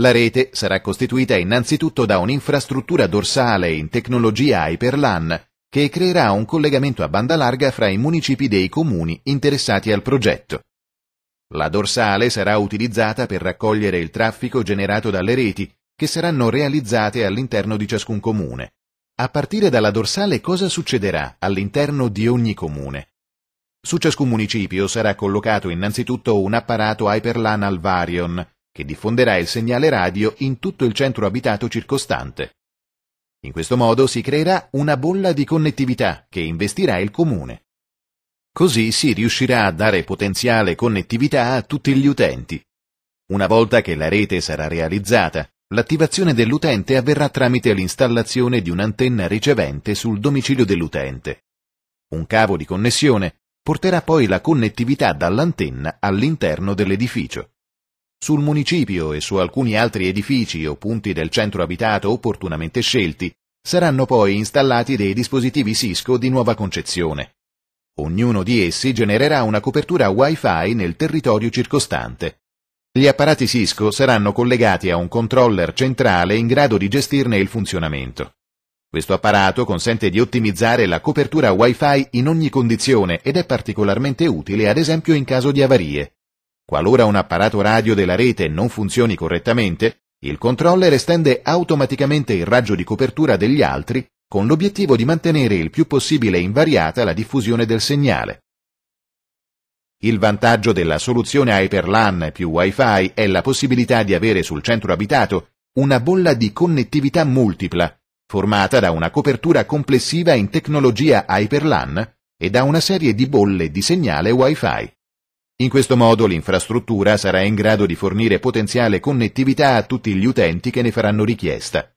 La rete sarà costituita innanzitutto da un'infrastruttura dorsale in tecnologia Hyperlan che creerà un collegamento a banda larga fra i municipi dei comuni interessati al progetto. La dorsale sarà utilizzata per raccogliere il traffico generato dalle reti che saranno realizzate all'interno di ciascun comune. A partire dalla dorsale cosa succederà all'interno di ogni comune? Su ciascun municipio sarà collocato innanzitutto un apparato Hyperlan Alvarion, che diffonderà il segnale radio in tutto il centro abitato circostante. In questo modo si creerà una bolla di connettività che investirà il comune. Così si riuscirà a dare potenziale connettività a tutti gli utenti. Una volta che la rete sarà realizzata, l'attivazione dell'utente avverrà tramite l'installazione di un'antenna ricevente sul domicilio dell'utente. Un cavo di connessione porterà poi la connettività dall'antenna all'interno dell'edificio sul municipio e su alcuni altri edifici o punti del centro abitato opportunamente scelti, saranno poi installati dei dispositivi Cisco di nuova concezione. Ognuno di essi genererà una copertura Wi-Fi nel territorio circostante. Gli apparati Cisco saranno collegati a un controller centrale in grado di gestirne il funzionamento. Questo apparato consente di ottimizzare la copertura Wi-Fi in ogni condizione ed è particolarmente utile ad esempio in caso di avarie. Qualora un apparato radio della rete non funzioni correttamente, il controller estende automaticamente il raggio di copertura degli altri con l'obiettivo di mantenere il più possibile invariata la diffusione del segnale. Il vantaggio della soluzione Hyperlan più Wi-Fi è la possibilità di avere sul centro abitato una bolla di connettività multipla, formata da una copertura complessiva in tecnologia Hyperlan e da una serie di bolle di segnale Wi-Fi. In questo modo l'infrastruttura sarà in grado di fornire potenziale connettività a tutti gli utenti che ne faranno richiesta.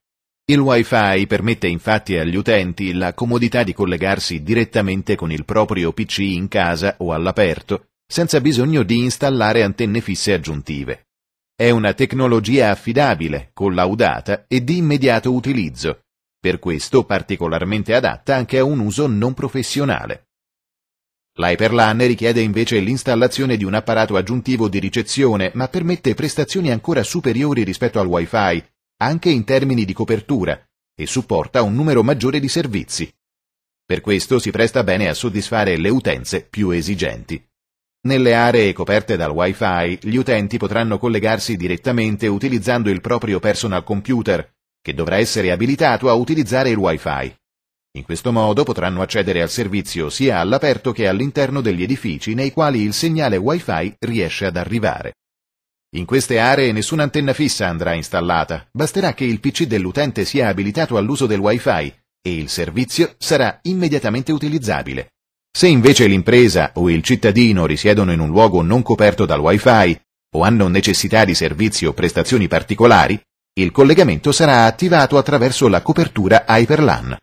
Il Wi-Fi permette infatti agli utenti la comodità di collegarsi direttamente con il proprio PC in casa o all'aperto, senza bisogno di installare antenne fisse aggiuntive. È una tecnologia affidabile, collaudata e di immediato utilizzo, per questo particolarmente adatta anche a un uso non professionale. L'Hyperlan richiede invece l'installazione di un apparato aggiuntivo di ricezione, ma permette prestazioni ancora superiori rispetto al Wi-Fi, anche in termini di copertura, e supporta un numero maggiore di servizi. Per questo si presta bene a soddisfare le utenze più esigenti. Nelle aree coperte dal Wi-Fi, gli utenti potranno collegarsi direttamente utilizzando il proprio personal computer, che dovrà essere abilitato a utilizzare il Wi-Fi. In questo modo potranno accedere al servizio sia all'aperto che all'interno degli edifici nei quali il segnale Wi-Fi riesce ad arrivare. In queste aree nessuna antenna fissa andrà installata, basterà che il PC dell'utente sia abilitato all'uso del Wi-Fi e il servizio sarà immediatamente utilizzabile. Se invece l'impresa o il cittadino risiedono in un luogo non coperto dal Wi-Fi o hanno necessità di servizi o prestazioni particolari, il collegamento sarà attivato attraverso la copertura Hyperlan.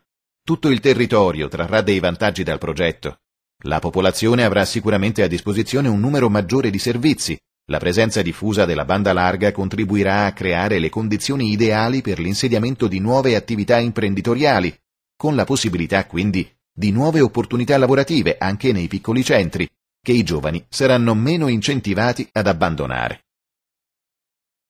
Tutto il territorio trarrà dei vantaggi dal progetto. La popolazione avrà sicuramente a disposizione un numero maggiore di servizi. La presenza diffusa della banda larga contribuirà a creare le condizioni ideali per l'insediamento di nuove attività imprenditoriali, con la possibilità quindi di nuove opportunità lavorative anche nei piccoli centri, che i giovani saranno meno incentivati ad abbandonare.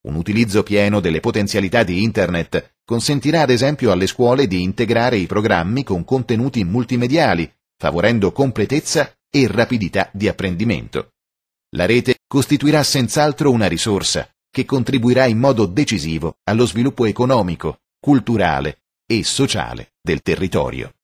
Un utilizzo pieno delle potenzialità di Internet consentirà ad esempio alle scuole di integrare i programmi con contenuti multimediali, favorendo completezza e rapidità di apprendimento. La rete costituirà senz'altro una risorsa che contribuirà in modo decisivo allo sviluppo economico, culturale e sociale del territorio.